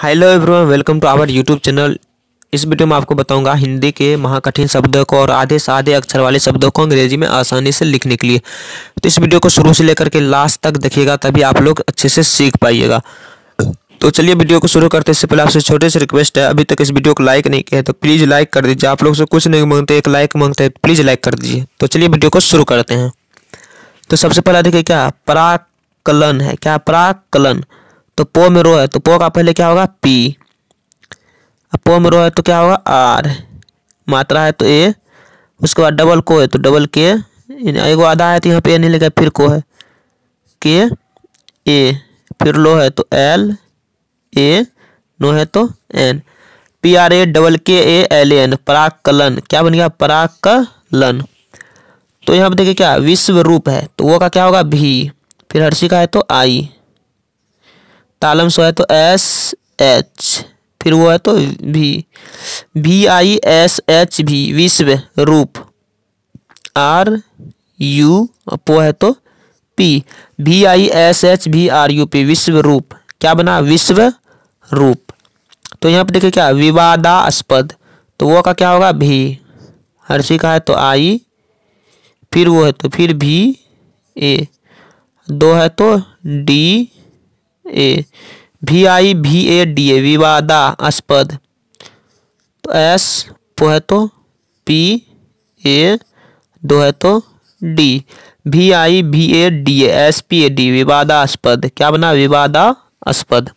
hello everyone welcome to our YouTube channel इस video में आपको बताऊंगा हिंदी के महाकठिन शब्दों को और आधे साधे अक्षर वाले शब्दों को अंग्रेजी में आसानी से लिखने के लिए तो इस वीडियो को शुरू से लेकर के लास्ट तक देखिएगा तभी आप लोग अच्छे से सीख पाइएगा तो चलिए वीडियो को शुरू करते इससे पहले आपसे छोटे से रिक्वेस्ट है अभी तक इस वीडियो को लाइक नहीं किया तो प्लीज़ लाइक कर दीजिए आप लोग से कुछ नहीं मांगते एक लाइक मांगते हैं प्लीज़ तो लाइक कर दीजिए तो चलिए वीडियो को शुरू करते हैं तो सबसे पहला देखिए क्या पराकलन है क्या पराकलन तो पो में रो है तो पो का पहले क्या होगा पी अब पो में रो है तो क्या होगा आर मात्रा है तो ए उसके बाद डबल को है तो डबल के एगो आधा है तो यहाँ पे ए नहीं लेगा फिर को है के ए फिर लो है तो एल ए नो है तो N P R A double K A L N पराकलन क्या बन गया पराकलन तो यहाँ पे देखिए क्या विश्व रूप है तो वो का क्या होगा भी फिर का है तो आई तालम सो है तो एस एच फिर वो है तो भी वी आई एस एच भी विश्व रूप आर यू पो है तो P V I S H भी आर यू पी विश्व रूप क्या बना विश्व रूप तो यहाँ पर देखिए क्या विवादास्पद तो वो का क्या होगा भी हर्षी का है तो आई फिर वो है तो फिर भी ए दो है तो D A V I V A D A विवादास्पद तो एस पो है तो पी ए दो है तो D V I V A D A S P A D विवादास्पद क्या बना विवादास्पद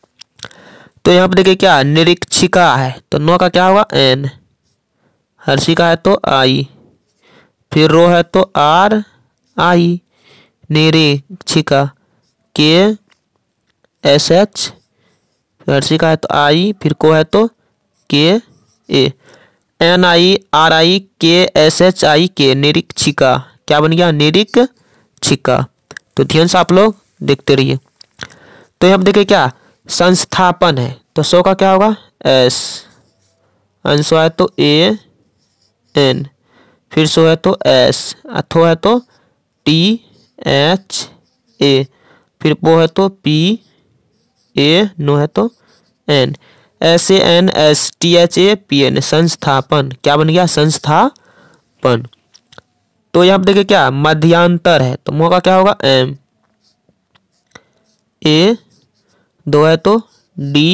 तो यहाँ पर देखिए क्या निरीक्षिका है तो नो का क्या होगा एन हर्षिका है तो आई फिर रो है तो आर आई निरीक्षिका के एस एच एडसी का है तो आई फिर को है तो के A N I R I के एस एच आई के निरीक्षिका क्या बन गया निरीक्षिका तो ध्यान से आप लोग देखते रहिए तो यहाँ देखिए क्या संस्थापन है तो सो का क्या होगा एस अंश है तो ए एन फिर सो है तो एस अथो है तो टी एच ए फिर वो है तो पी ए नो है तो N S A N S T H A P N संस्थापन क्या बन गया संस्थापन तो यहां पर देखिए क्या मध्यांतर है तो मो का क्या होगा एम ए दो है तो डी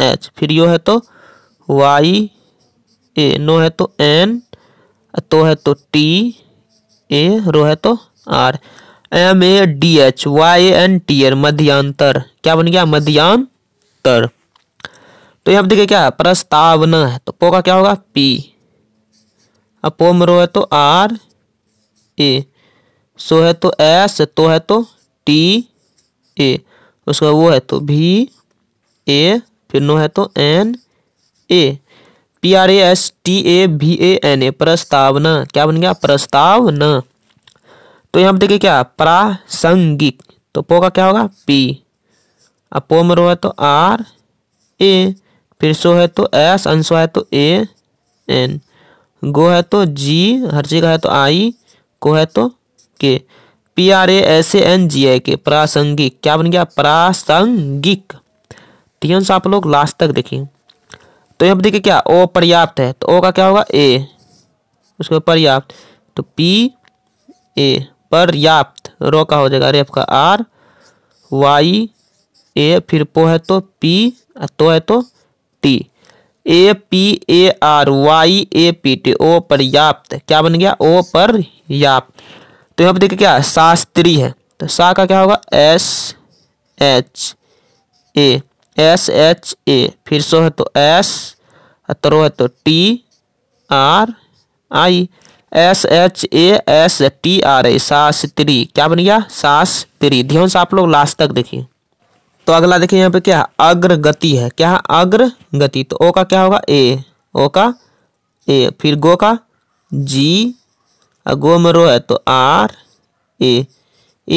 एच फिर यो है तो वाई ए नो है तो एन तो है तो टी ए रो है तो R M A D H Y N T एर मध्यांतर क्या बन गया मध्यांतर तो यहाँ देखिए क्या है प्रस्तावना है तो पो का क्या होगा पी अब पो में रो है तो आर ए सो है तो एस तो है तो टी ए उसका वो है तो भी ए फिर नो है तो N A P R A S T A भी ए एन ए प्रस्तावना क्या बन गया प्रस्तावना तो यहाँ पर देखिए क्या प्रासंगिक तो पो का क्या होगा पी अब पो में रो है तो आर ए फिर सो है तो एस अंशो है तो ए एन गो है तो जी हर चीज का है तो आई को है तो K P R A S N G I K प्रासंगिक क्या बन गया प्रासंगिक तीन है आप लोग लास्ट तक देखिए तो यहाँ पर देखिए क्या ओ पर्याप्त है तो ओ का क्या होगा ए उसके पर्याप्त तो पी ए पर्याप्त रो का हो जाएगा रेप का आर वाई ए फिर पो है तो पी तो है तो T A P A R Y A P T O पर्याप्त क्या बन गया ओ पर्याप्त तो यहाँ पर देखिए क्या शास्त्री है तो सा का क्या होगा S H A S H A फिर सो है तो एस तरो तो है तो T R I S H A S T R A शास्त्री क्या बन गया शास्त्री ध्यान से आप लोग लास्ट तक देखिए तो अगला देखिए यहाँ पे क्या है अग्रगति है क्या है अग्रगति तो ओ का क्या होगा ए ओ का ए फिर गो का जी गो में रो है तो R A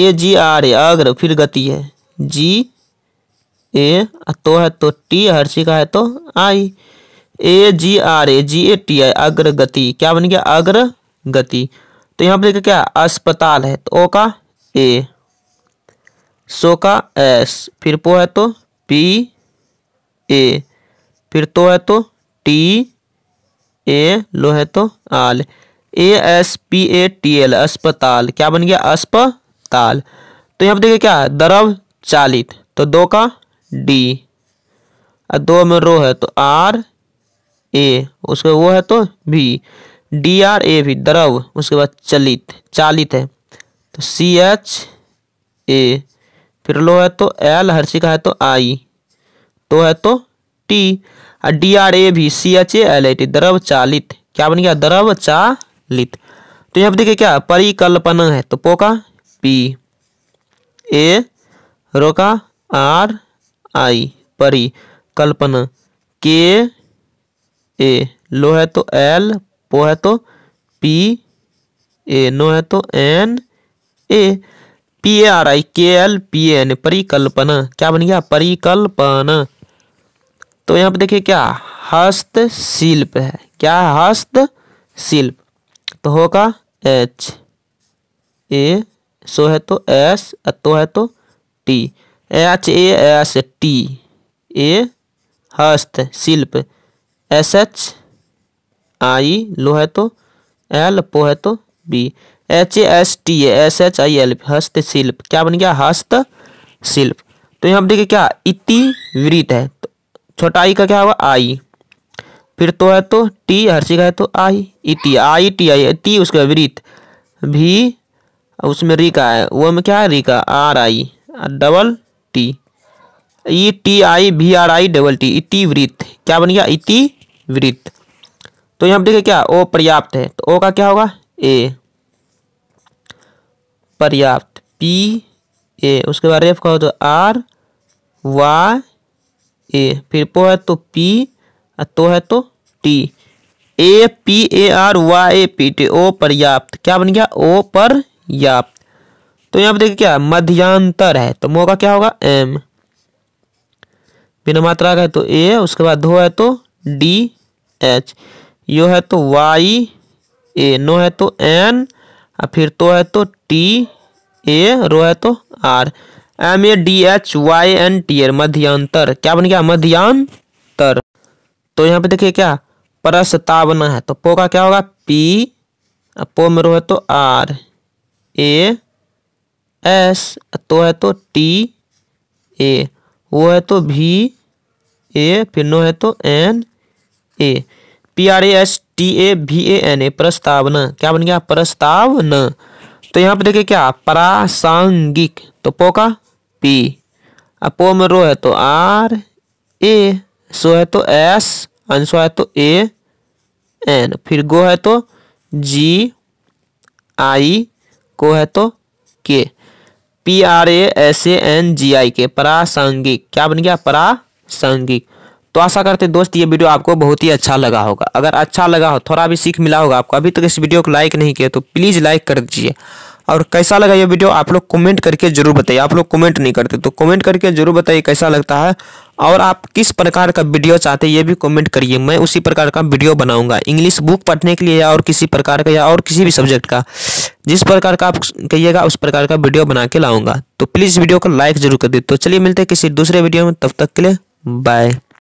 A ji R A अग्र फिर गति है जी ए तो है तो टी हर सी का है तो आई ए जी R A ji A T I अग्रगति क्या बन गया अग्र गति तो यहाँ पर देखा क्या अस्पताल है तो ओ का ए सो का एस फिर पो है तो पी ए फिर तो है तो टी ए लो है तो आल A S P A T L अस्पताल क्या बन गया अस्पताल तो यहाँ पर देखिए क्या दरव चालित तो दो का डी दो में रो है तो आर ए उसका वो है तो भी डी आर ए भी द्रव उसके बाद चलित चालित है तो सी एच ए फिर लो है तो एल हर्षी का है तो आई तो है तो टी और डी आर ए भी C H A L A T द्रव चालित क्या बन गया द्रव चालित तो यहाँ पर देखिए क्या परिकल्पना है तो पोका पी ए रोका आर आई परिकल्पना के ए लो है तो एल ओ है तो पी ए नो है तो N A P A R I K L P N परिकल्पना क्या बन गया परिकल्पना तो यहाँ पे देखिए क्या हस्तशिल्प है क्या हस्तशिल्प तो होगा एच ए सो है तो एस तो है तो T H A S T A हस्त शिल्प एस एच आई लो है तो एल पो है तो B H S T S H I L हस्तशिल्प क्या बन गया हस्तशिल्प तो यहाँ देखिए क्या वृत है तो छोटा आई का क्या होगा आई फिर तो है तो टी हर्षी का है तो आई इति आई टी आई टी उसका वृत भी उसमें री का है वो में क्या है री का R I double T E T I भी आर आई डबल टी इति वृत क्या बन गया इति वृत्त तो यहां पर देखिए क्या ओ पर्याप्त है तो ओ का क्या होगा ए पर्याप्त पी ए उसके बाद रेफ का हो तो आर वाई ए फिर पो है तो पी और तो है तो T A P A R Y A P T O पर्याप्त क्या बन गया ओ पर्याप्त तो यहां पर देखिए क्या मध्यांतर है तो मो का क्या होगा एम बिना मात्रा का है तो ए उसके बाद धो है तो डी एच यो है तो वाई ए नो है तो एन और फिर तो है तो टी ए रो है तो R M A D H Y N T एर मध्यांतर क्या बन गया मध्यांतर तो यहाँ पे देखिए क्या परस्तावना है तो पो का क्या होगा पी पो में रो है तो आर ए एस तो है तो टी ए वो है तो भी ए फिर नो है तो N A P R A S T A V A N A प्रस्तावना क्या बन गया प्रस्तावना तो यहाँ पे देखिए क्या प्रासंगिक तो पो का पी अब पो में रो है तो आर ए सो है तो एस अनसो है तो ए एन फिर गो है तो जी आई को है तो K P R A S A N G I K प्रासंगिक क्या बन गया प्रासंगिक तो आशा करते दोस्त ये वीडियो आपको बहुत ही अच्छा लगा होगा अगर अच्छा लगा हो थोड़ा भी सीख मिला होगा आपको अभी तक इस वीडियो को लाइक नहीं किया तो प्लीज़ लाइक कर दीजिए और कैसा लगा ये वीडियो आप लोग कमेंट करके जरूर बताइए आप लोग कमेंट नहीं करते तो कमेंट करके जरूर बताइए कैसा लगता है और आप किस प्रकार का वीडियो चाहते हैं ये भी कमेंट करिए मैं उसी प्रकार का वीडियो बनाऊंगा इंग्लिश बुक पढ़ने के लिए या और किसी प्रकार का या और किसी भी सब्जेक्ट का जिस प्रकार का आप कहिएगा उस प्रकार का वीडियो बना के लाऊंगा तो प्लीज़ वीडियो को लाइक जरूर कर दे तो चलिए मिलते हैं किसी दूसरे वीडियो में तब तक के लिए बाय